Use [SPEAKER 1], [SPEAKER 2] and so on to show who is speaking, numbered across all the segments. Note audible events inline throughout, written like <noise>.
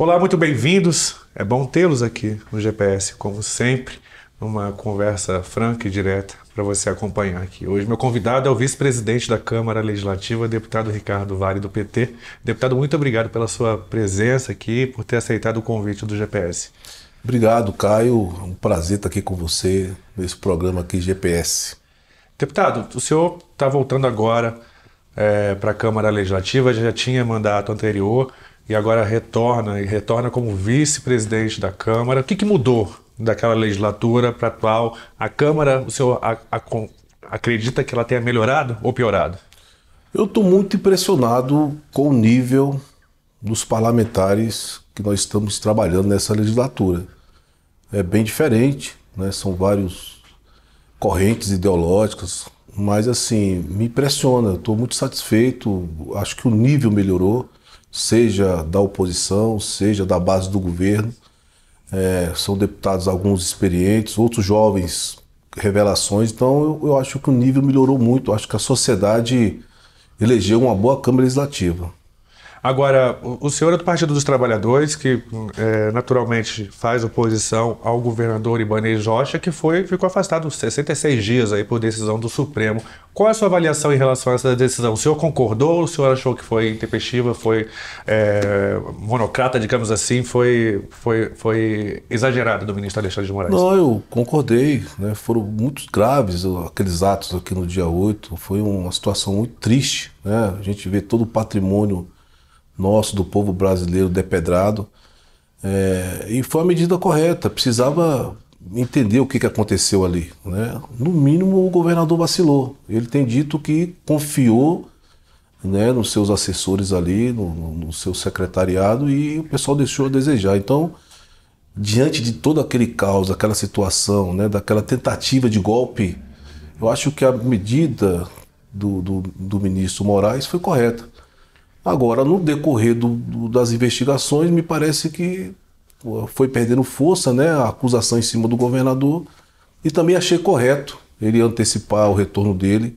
[SPEAKER 1] Olá, muito bem-vindos. É bom tê-los aqui no GPS, como sempre, numa conversa franca e direta para você acompanhar aqui. Hoje, meu convidado é o vice-presidente da Câmara Legislativa, deputado Ricardo Vale, do PT. Deputado, muito obrigado pela sua presença aqui, por ter aceitado o convite do GPS.
[SPEAKER 2] Obrigado, Caio. É um prazer estar aqui com você nesse programa aqui, GPS.
[SPEAKER 1] Deputado, o senhor está voltando agora é, eh, para a Câmara Legislativa, já tinha mandato anterior e agora retorna e retorna como vice-presidente da Câmara. O que, que mudou daquela legislatura para atual? A Câmara, o senhor a, a, acredita que ela tenha melhorado ou piorado?
[SPEAKER 2] Eu estou muito impressionado com o nível dos parlamentares que nós estamos trabalhando nessa legislatura. É bem diferente, né? são vários correntes ideológicas, mas assim, me impressiona, estou muito satisfeito, acho que o nível melhorou seja da oposição, seja da base do governo. É, são deputados alguns experientes, outros jovens, revelações. Então eu, eu acho que o nível melhorou muito. Eu acho que a sociedade elegeu uma boa Câmara Legislativa.
[SPEAKER 1] Agora, o senhor é do Partido dos Trabalhadores, que é, naturalmente faz oposição ao governador Ibanez Rocha, que foi, ficou afastado 66 dias aí por decisão do Supremo. Qual é a sua avaliação em relação a essa decisão? O senhor concordou? O senhor achou que foi intempestiva, foi é, monocrata, digamos assim, foi, foi, foi exagerada do ministro Alexandre de Moraes? Não,
[SPEAKER 2] eu concordei. Né? Foram muito graves aqueles atos aqui no dia 8. Foi uma situação muito triste. Né? A gente vê todo o patrimônio nosso, do povo brasileiro depedrado. É, e foi a medida correta, precisava entender o que, que aconteceu ali. Né? No mínimo, o governador vacilou. Ele tem dito que confiou né, nos seus assessores ali, no, no seu secretariado, e o pessoal deixou a desejar. Então, diante de todo aquele caos, aquela situação, né, daquela tentativa de golpe, eu acho que a medida do, do, do ministro Moraes foi correta. Agora, no decorrer do, do, das investigações, me parece que foi perdendo força né, a acusação em cima do governador e também achei correto ele antecipar o retorno dele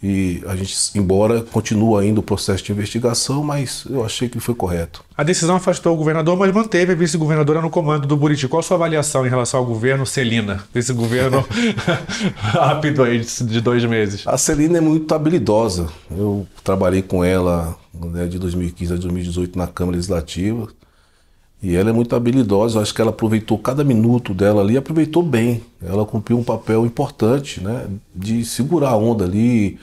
[SPEAKER 2] e a gente, embora continue ainda o processo de investigação, mas eu achei que foi correto.
[SPEAKER 1] A decisão afastou o governador, mas manteve a vice-governadora no comando do Buriti. Qual a sua avaliação em relação ao governo Celina? Esse governo <laughs> rápido aí de dois meses.
[SPEAKER 2] A Celina é muito habilidosa. Eu trabalhei com ela né, de 2015 a 2018 na Câmara Legislativa. E ela é muito habilidosa, acho que ela aproveitou cada minuto dela ali, aproveitou bem. Ela cumpriu um papel importante, né? De segurar a onda ali.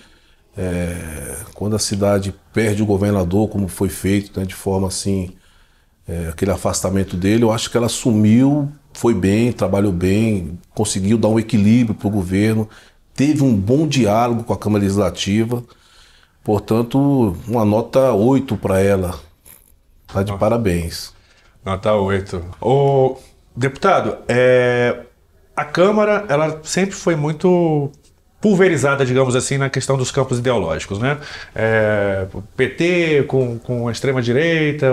[SPEAKER 2] É, quando a cidade perde o governador, como foi feito, né? De forma assim, é, aquele afastamento dele, eu acho que ela assumiu, foi bem, trabalhou bem, conseguiu dar um equilíbrio para o governo, teve um bom diálogo com a Câmara Legislativa. Portanto, uma nota 8 para ela. Está de parabéns.
[SPEAKER 1] Natal 8.
[SPEAKER 2] O deputado, é, a Câmara
[SPEAKER 1] ela sempre foi muito pulverizada, digamos assim, na questão dos campos ideológicos, né? É, PT com, com a extrema-direita,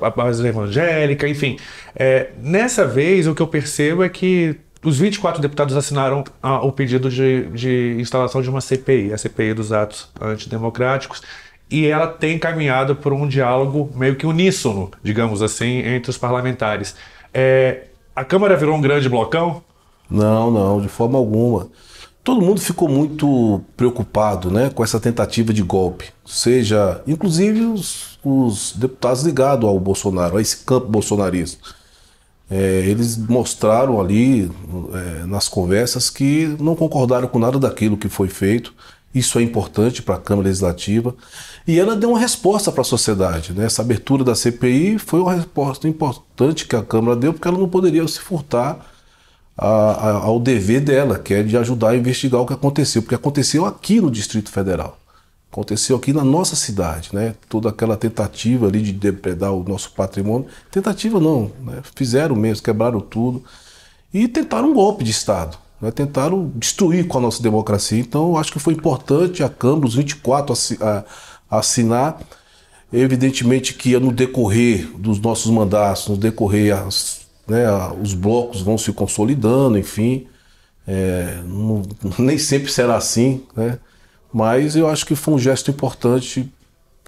[SPEAKER 1] a, a base evangélica, enfim. É, nessa vez, o que eu percebo é que os 24 deputados assinaram a, o pedido de, de instalação de uma CPI, a CPI dos atos antidemocráticos, e ela tem caminhado por um diálogo meio que uníssono, digamos assim, entre os parlamentares. É, a Câmara virou um grande blocão?
[SPEAKER 2] Não, não, de forma alguma. Todo mundo ficou muito preocupado né, com essa tentativa de golpe, seja, inclusive, os, os deputados ligados ao Bolsonaro, a esse campo bolsonarista. É, eles mostraram ali é, nas conversas que não concordaram com nada daquilo que foi feito isso é importante para a Câmara Legislativa. E ela deu uma resposta para a sociedade. Né? Essa abertura da CPI foi uma resposta importante que a Câmara deu, porque ela não poderia se furtar a, a, ao dever dela, que é de ajudar a investigar o que aconteceu, porque aconteceu aqui no Distrito Federal. Aconteceu aqui na nossa cidade, né? Toda aquela tentativa ali de depredar o nosso patrimônio. Tentativa não, né? fizeram mesmo, quebraram tudo. E tentaram um golpe de Estado. Né, tentaram destruir com a nossa democracia. Então, eu acho que foi importante a Câmara, os 24, a assinar. Evidentemente que no decorrer dos nossos mandatos, no decorrer, as, né, os blocos vão se consolidando, enfim. É, não, <laughs> nem sempre será assim, né? mas eu acho que foi um gesto importante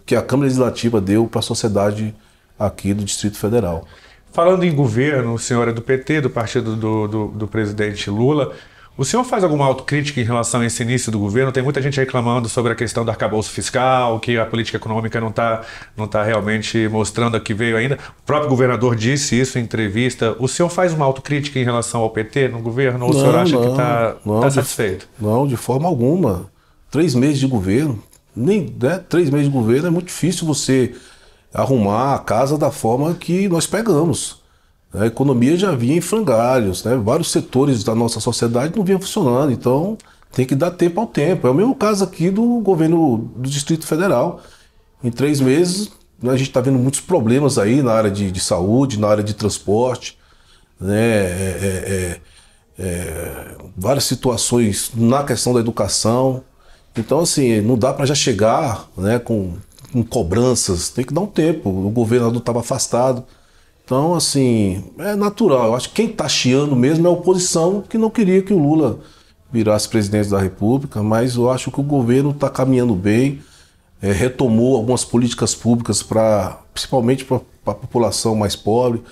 [SPEAKER 2] que a Câmara Legislativa deu para a sociedade aqui do Distrito Federal.
[SPEAKER 1] Falando em governo, o senhor é do PT, do partido do, do, do presidente Lula. O senhor faz alguma autocrítica em relação a esse início do governo? Tem muita gente reclamando sobre a questão do arcabouço fiscal, que a política econômica não está não tá realmente mostrando a que veio ainda. O próprio governador disse isso em entrevista. O senhor faz uma autocrítica em relação ao PT no governo? Ou não, o senhor acha não, que está tá, tá
[SPEAKER 2] satisfeito? De, não, de forma alguma. Três meses de governo, nem né, três meses de governo é muito difícil você arrumar a casa da forma que nós pegamos. A economia já vinha em frangalhos, né? vários setores da nossa sociedade não vinham funcionando, então tem que dar tempo ao tempo. É o mesmo caso aqui do governo do Distrito Federal. Em três meses, né, a gente está vendo muitos problemas aí na área de, de saúde, na área de transporte, né? É, é, é, é várias situações na questão da educação. Então, assim, não dá para já chegar né, com com cobranças, tem que dar um tempo. O governador estava afastado. Então, assim, é natural. Eu acho que quem está chiando mesmo é a oposição que não queria que o Lula virasse presidente da República, mas eu acho que o governo está caminhando bem, é, retomou algumas políticas públicas para, principalmente para a população mais pobre,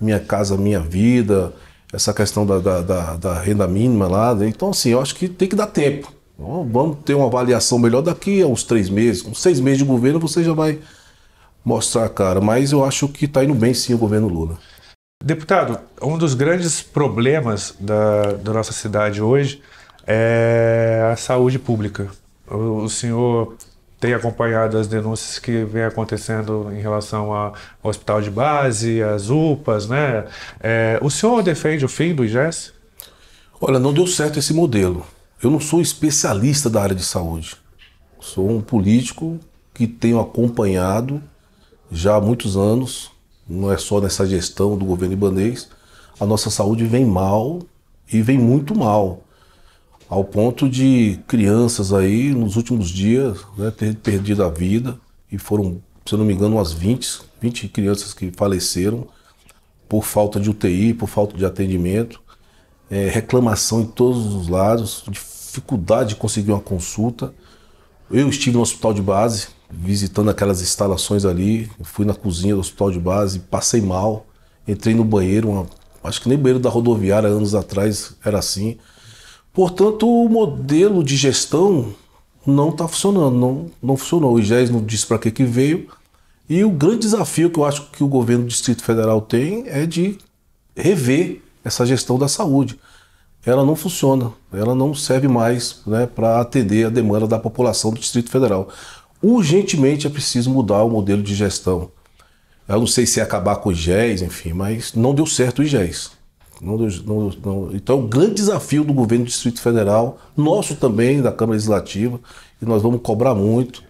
[SPEAKER 2] Minha Casa Minha Vida, essa questão da, da, da, da renda mínima lá. Né? Então, assim, eu acho que tem que dar tempo. Vamos ter uma avaliação melhor daqui a uns três meses. Com seis meses de governo você já vai mostrar a cara. Mas eu acho que está indo bem sim o governo Lula.
[SPEAKER 1] Deputado, um dos grandes problemas da, da nossa cidade hoje é a saúde pública. O, o senhor tem acompanhado as denúncias que vem acontecendo em relação ao hospital de base, às UPAs, né? É, o senhor defende o fim do IGES?
[SPEAKER 2] Olha, não deu certo esse modelo. Eu não sou especialista da área de saúde. Sou um político que tenho acompanhado já há muitos anos, não é só nessa gestão do governo ibanês, a nossa saúde vem mal e vem muito mal, ao ponto de crianças aí nos últimos dias né, ter perdido a vida e foram, se eu não me engano, umas 20, 20 crianças que faleceram por falta de UTI, por falta de atendimento é, reclamação em todos os lados, dificuldade de conseguir uma consulta. Eu estive no hospital de base, visitando aquelas instalações ali, fui na cozinha do hospital de base, passei mal, entrei no banheiro, uma, acho que nem banheiro da rodoviária anos atrás era assim. Portanto, o modelo de gestão não está funcionando, não, não funcionou. O IGES não disse para que, que veio. E o grande desafio que eu acho que o governo do Distrito Federal tem é de rever essa gestão da saúde. Ela não funciona, ela não serve mais né, para atender a demanda da população do Distrito Federal. Urgentemente é preciso mudar o modelo de gestão. Eu não sei se é acabar com o IGES, enfim, mas não deu certo o IGES. Não, não, não. Então, é um grande desafio do governo do Distrito Federal, nosso também, da Câmara Legislativa, e nós vamos cobrar muito.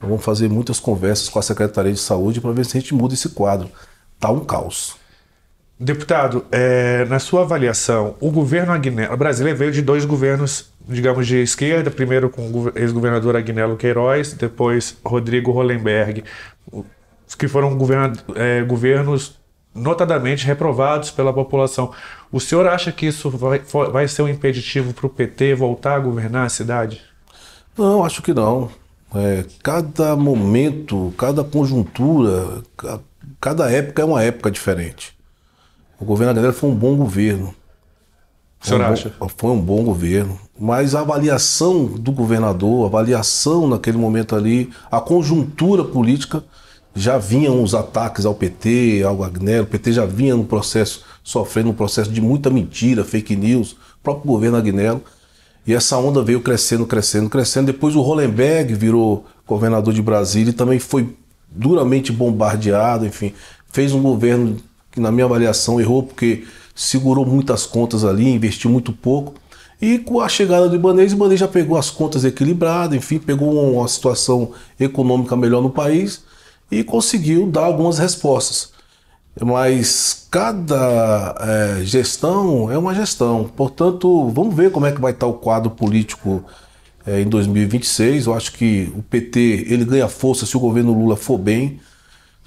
[SPEAKER 2] Nós vamos fazer muitas conversas com a Secretaria de Saúde para ver se a gente muda esse quadro. Está um caos.
[SPEAKER 1] Deputado, é, na sua avaliação, o governo Agnello Brasil veio de dois governos, digamos, de esquerda, primeiro com o ex-governador Agnello Queiroz, depois Rodrigo Hollenberg, que foram é, governos notadamente reprovados pela população. O senhor acha que isso vai, vai ser um impeditivo para o PT voltar a governar a cidade?
[SPEAKER 2] Não, acho que não. É, cada momento, cada conjuntura, cada época é uma época diferente. O governo Agnelli foi um bom governo. O senhor um acha? Bom, foi um bom governo. Mas a avaliação do governador, a avaliação naquele momento ali, a conjuntura política, já vinham os ataques ao PT, ao Agnello. O PT já vinha no processo, sofrendo um processo de muita mentira, fake news, próprio governo Agnello. E essa onda veio crescendo, crescendo, crescendo. Depois o Hollenberg virou governador de Brasília e também foi duramente bombardeado, enfim. Fez um governo que na minha avaliação errou porque segurou muitas contas ali, investiu muito pouco. E com a chegada do Ibanez, o Ibanez já pegou as contas equilibradas, enfim, pegou uma situação econômica melhor no país e conseguiu dar algumas respostas. Mas cada é, gestão é uma gestão, portanto, vamos ver como é que vai estar o quadro político é, em 2026. Eu acho que o PT ele ganha força se o governo Lula for bem.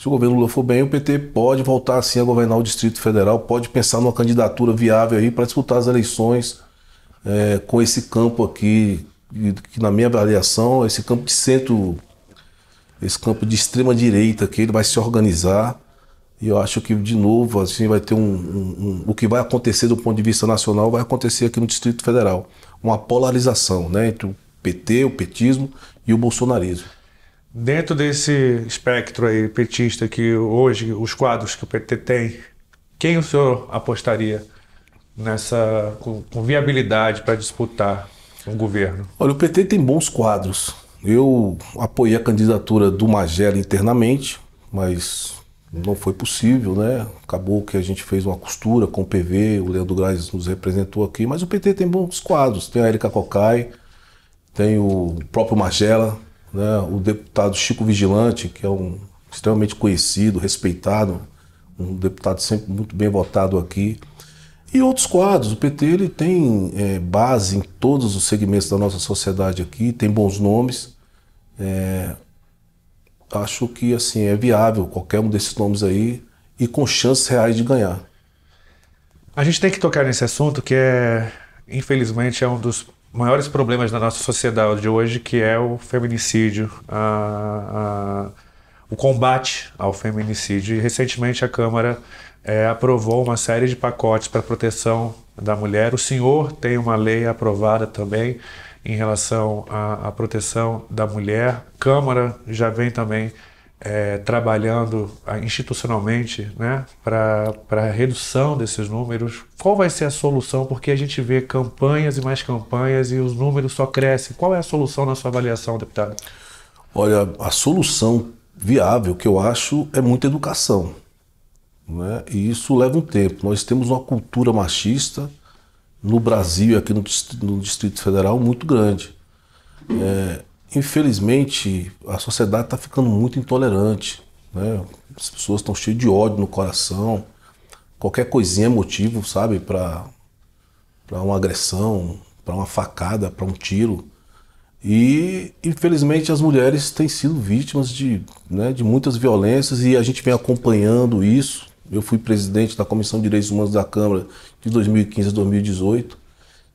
[SPEAKER 2] Se o governo Lula for bem, o PT pode voltar assim a governar o Distrito Federal, pode pensar numa candidatura viável aí para disputar as eleições é, com esse campo aqui, que na minha avaliação, esse campo de centro, esse campo de extrema direita que ele vai se organizar. E eu acho que, de novo, assim, vai ter um, um, um, O que vai acontecer do ponto de vista nacional vai acontecer aqui no Distrito Federal. Uma polarização né, entre o PT, o petismo e o bolsonarismo.
[SPEAKER 1] Dentro desse espectro aí petista que hoje os quadros que o PT tem, quem o senhor apostaria nessa com, com viabilidade para disputar um governo?
[SPEAKER 2] Olha, o PT tem bons quadros. Eu apoiei a candidatura do Magela internamente, mas não foi possível, né? Acabou que a gente fez uma costura com o PV, o Leandro Graz nos representou aqui, mas o PT tem bons quadros, tem a Erika Cocai, tem o próprio Magela, né, o deputado Chico Vigilante, que é um extremamente conhecido, respeitado, um deputado sempre muito bem votado aqui, e outros quadros. O PT ele tem é, base em todos os segmentos da nossa sociedade aqui, tem bons nomes. É, acho que assim é viável qualquer um desses nomes aí e com chances reais de ganhar.
[SPEAKER 1] A gente tem que tocar nesse assunto que é, infelizmente, é um dos maiores problemas da nossa sociedade de hoje, que é o feminicídio, a, a, o combate ao feminicídio. E recentemente a Câmara é, aprovou uma série de pacotes para proteção da mulher. O senhor tem uma lei aprovada também em relação à, à proteção da mulher. Câmara já vem também é, trabalhando ah, institucionalmente né, para a redução desses números? Qual vai ser a solução? Porque a gente vê campanhas e mais campanhas e os números só crescem. Qual é a solução na sua avaliação, deputado?
[SPEAKER 2] Olha, a solução viável que eu acho é muita educação. Né? E isso leva um tempo. Nós temos uma cultura machista no Brasil e aqui no Distrito Federal muito grande. É, infelizmente, a sociedade está ficando muito intolerante. Né? As pessoas estão cheias de ódio no coração. Qualquer coisinha é motivo, sabe, para uma agressão, para uma facada, para um tiro. E, infelizmente, as mulheres têm sido vítimas de, né, de muitas violências e a gente vem acompanhando isso. Eu fui presidente da Comissão de Direitos Humanos da Câmara de 2015 a 2018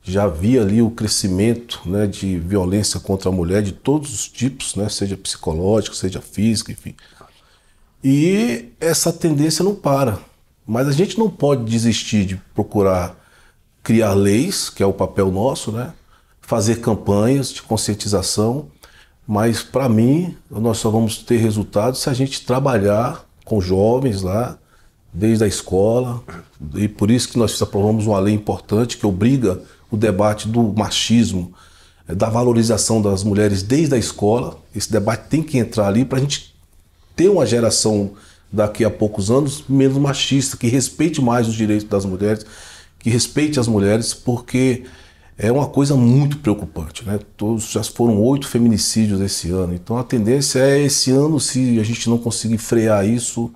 [SPEAKER 2] já havia ali o crescimento né, de violência contra a mulher de todos os tipos, né, seja psicológico, seja físico, enfim. E essa tendência não para. Mas a gente não pode desistir de procurar criar leis, que é o papel nosso, né? fazer campanhas de conscientização, mas para mim nós só vamos ter resultado se a gente trabalhar com jovens lá, desde a escola, e por isso que nós aprovamos uma lei importante que obriga o debate do machismo, eh, da valorização das mulheres desde a escola. Esse debate tem que entrar ali para a gente ter uma geração daqui a poucos anos menos machista, que respeite mais os direitos das mulheres, que respeite as mulheres, porque é uma coisa muito preocupante. Né? Todos, já foram oito feminicídios esse ano, então a tendência é esse ano, se a gente não conseguir frear isso,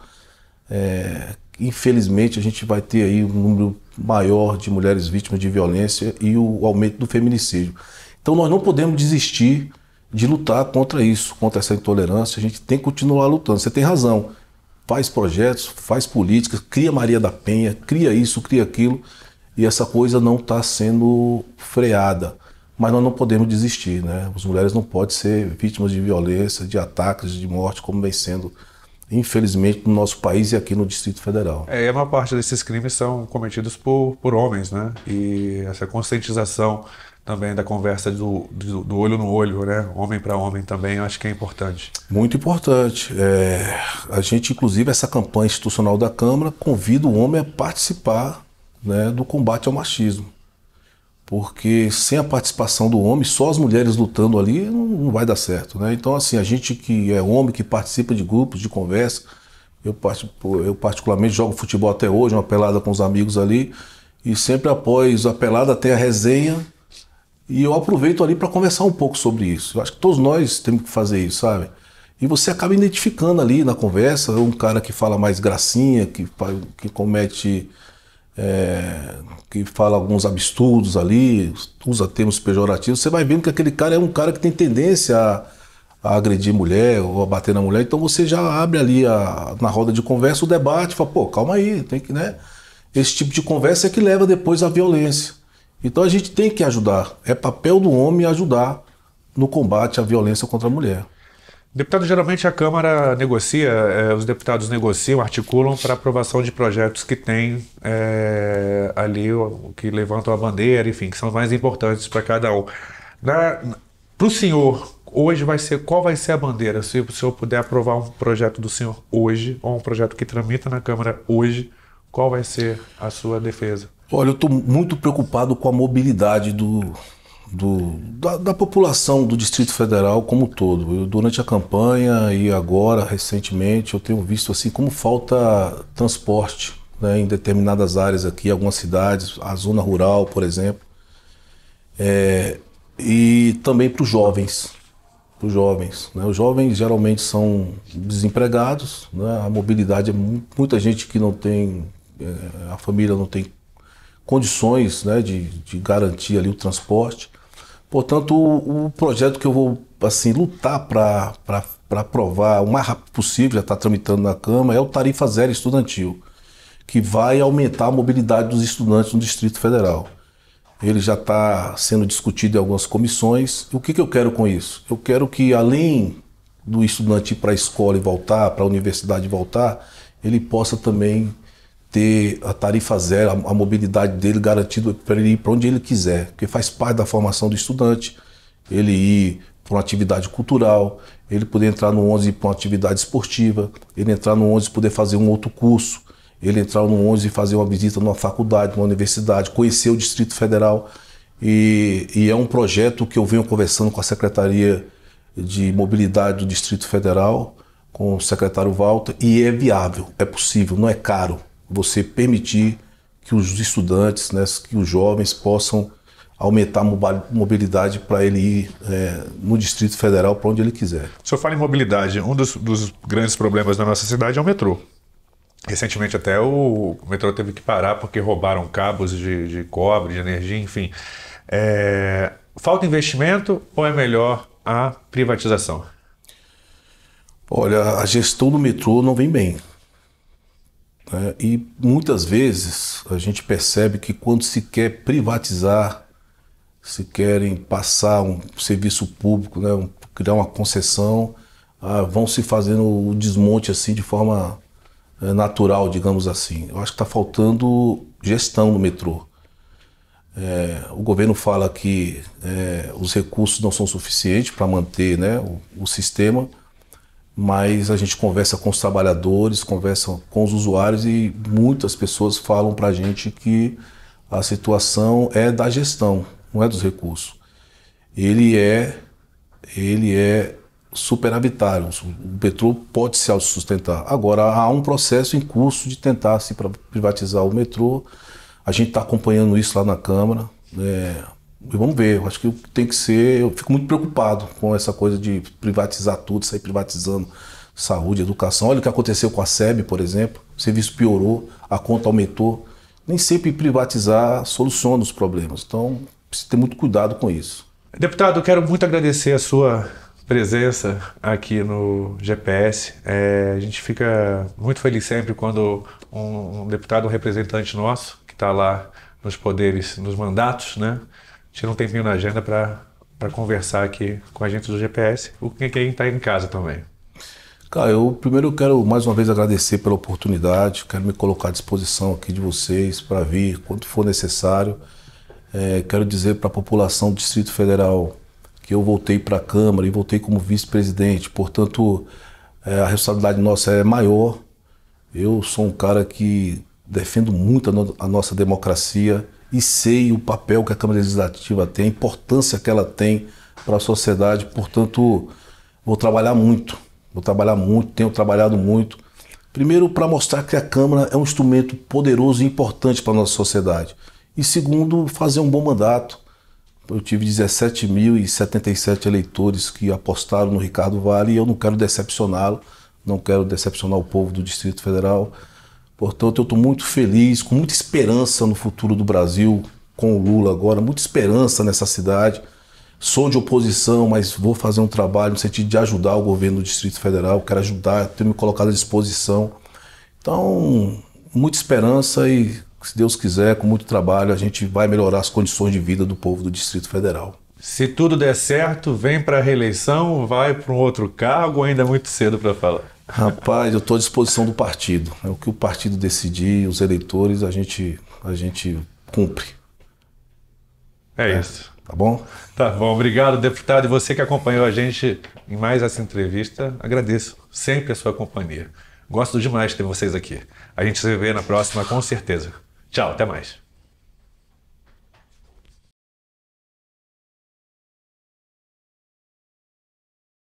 [SPEAKER 2] é, infelizmente a gente vai ter aí um número maior de mulheres vítimas de violência e o aumento do feminicídio. Então nós não podemos desistir de lutar contra isso, contra essa intolerância. A gente tem que continuar lutando. Você tem razão. Faz projetos, faz políticas, cria Maria da Penha, cria isso, cria aquilo, e essa coisa não está sendo freada. Mas nós não podemos desistir, né? As mulheres não podem ser vítimas de violência, de ataques, de morte, como vem sendo infelizmente, no nosso país e aqui no Distrito Federal.
[SPEAKER 1] É, a maior parte desses crimes são cometidos por, por homens, né? E essa conscientização também da conversa do, do, do olho no olho, né? Homem para homem também, eu acho que é
[SPEAKER 2] importante. Muito importante. É, a gente, inclusive, essa campanha institucional da Câmara convida o homem a participar né, do combate ao machismo porque sem a participação do homem, só as mulheres lutando ali não, vai dar certo, né? Então assim, a gente que é homem, que participa de grupos, de conversa, eu, eu particularmente jogo futebol até hoje, uma pelada com os amigos ali, e sempre após a pelada tem a resenha e eu aproveito ali para conversar um pouco sobre isso. Eu acho que todos nós temos que fazer isso, sabe? E você acaba identificando ali na conversa um cara que fala mais gracinha, que, que comete é, que fala alguns absurdos ali, usa termos pejorativos, você vai vendo que aquele cara é um cara que tem tendência a, a agredir mulher ou a bater na mulher, então você já abre ali a, na roda de conversa o debate, fala, pô, calma aí, tem que, né? Esse tipo de conversa é que leva depois à violência. Então a gente tem que ajudar. É papel do homem ajudar no combate à violência contra a mulher.
[SPEAKER 1] Deputado, geralmente a Câmara negocia, eh, os deputados negociam, articulam para aprovação de projetos que têm eh, ali, o, que levantam a bandeira, enfim, que são mais importantes para cada um. Para o senhor, hoje vai ser, qual vai ser a bandeira? Se o senhor puder aprovar um projeto do senhor hoje, ou um projeto que tramita na Câmara hoje, qual vai ser a sua defesa?
[SPEAKER 2] Olha, eu estou muito preocupado com a mobilidade do, do, da, da, população do Distrito Federal como um todo. Eu, durante a campanha e agora, recentemente, eu tenho visto assim como falta transporte né, em determinadas áreas aqui, algumas cidades, a zona rural, por exemplo, é, e também para os jovens. Para os jovens. Né? Os jovens geralmente são desempregados, né? a mobilidade é muita gente que não tem, é, a família não tem condições né, de, de, garantir ali o transporte. Portanto, o, o projeto que eu vou assim lutar para para aprovar o mais rápido possível, já está tramitando na Câmara, é o Tarifa Zero Estudantil, que vai aumentar a mobilidade dos estudantes no Distrito Federal. Ele já está sendo discutido em algumas comissões. o que, que eu quero com isso? Eu quero que, além do estudante ir para a escola e voltar, para a universidade e voltar, ele possa também ter a tarifa zero, a, a mobilidade dele garantida para ele ir para onde ele quiser, porque faz parte da formação do estudante, ele ir para uma atividade cultural, ele poder entrar no 11 para uma atividade esportiva, ele entrar no 11 poder fazer um outro curso, ele entrar no 11 e fazer uma visita numa faculdade, numa universidade, conhecer o Distrito Federal. E, e, é um projeto que eu venho conversando com a Secretaria de Mobilidade do Distrito Federal, com o secretário Walter, e é viável, é possível, não é caro você permitir que os estudantes, né, que os jovens possam aumentar a mobilidade para ele ir é, no Distrito Federal para onde ele quiser. O senhor fala
[SPEAKER 1] em mobilidade. Um dos, dos grandes problemas da nossa cidade é o metrô. Recentemente até o, metrô teve que parar porque roubaram cabos de, de cobre, de energia, enfim. É, falta investimento ou é melhor a privatização?
[SPEAKER 2] Olha, a gestão do metrô não vem bem. Né? E muitas vezes a gente percebe que quando se quer privatizar, se querem passar um serviço público, né? um, criar uma concessão, ah, vão se fazendo o desmonte assim de forma é, natural, digamos assim. Eu acho que está faltando gestão no metrô. É, o governo fala que é, os recursos não são suficientes para manter né, o, o, sistema, mas a gente conversa com os trabalhadores, conversa com os usuários e muitas pessoas falam para a gente que a situação é da gestão, não é dos recursos. Ele é, ele é superavitário. O metrô pode se autossustentar. Agora há um processo em curso de tentar se privatizar o metrô. A gente está acompanhando isso lá na Câmara. Né? E vamos ver, eu acho que tem que ser. Eu fico muito preocupado com essa coisa de privatizar tudo, sair privatizando saúde, educação. Olha o que aconteceu com a SEB, por exemplo. O serviço piorou, a conta aumentou. Nem sempre privatizar soluciona os problemas. Então, precisa ter muito cuidado com isso.
[SPEAKER 1] Deputado, quero muito agradecer a sua presença aqui no GPS. É, a gente fica muito feliz sempre quando um, um deputado, um representante nosso, que está lá nos poderes, nos mandatos, né? tira um tempinho na agenda para conversar aqui com a gente do GPS, o que quem está em casa
[SPEAKER 2] também. Cara, eu primeiro quero mais uma vez agradecer pela oportunidade, quero me colocar à disposição aqui de vocês para vir quando for necessário. É, quero dizer para a população do Distrito Federal que eu voltei para a Câmara e voltei como vice-presidente, portanto, é, a responsabilidade nossa é maior. Eu sou um cara que defendo muito a, no a nossa democracia, e sei o papel que a Câmara Legislativa tem, a importância que ela tem para a sociedade. Portanto, vou trabalhar muito, vou trabalhar muito, tenho trabalhado muito. Primeiro, para mostrar que a Câmara é um instrumento poderoso e importante para a nossa sociedade. E segundo, fazer um bom mandato. Eu tive 17.077 eleitores que apostaram no Ricardo Vale e eu não quero decepcioná-lo, não quero decepcionar o povo do Distrito Federal. Portanto, eu estou muito feliz, com muita esperança no futuro do Brasil, com o Lula agora, muita esperança nessa cidade. Sou de oposição, mas vou fazer um trabalho no sentido de ajudar o governo do Distrito Federal, quero ajudar, tenho me colocado à disposição. Então, muita esperança e, se Deus quiser, com muito trabalho, a gente vai melhorar as condições de vida do povo do Distrito Federal.
[SPEAKER 1] Se tudo der certo, vem para a reeleição, vai para um outro cargo, ainda é muito cedo para falar.
[SPEAKER 2] Rapaz, eu estou à disposição do partido. É o que o partido decidir, os eleitores, a gente, a gente cumpre.
[SPEAKER 1] É, é isso. Tá bom? Tá bom. Obrigado, deputado. E você que acompanhou a gente em mais essa entrevista, agradeço sempre a sua companhia. Gosto demais de ter vocês aqui. A gente se vê na próxima, com certeza. Tchau, até mais.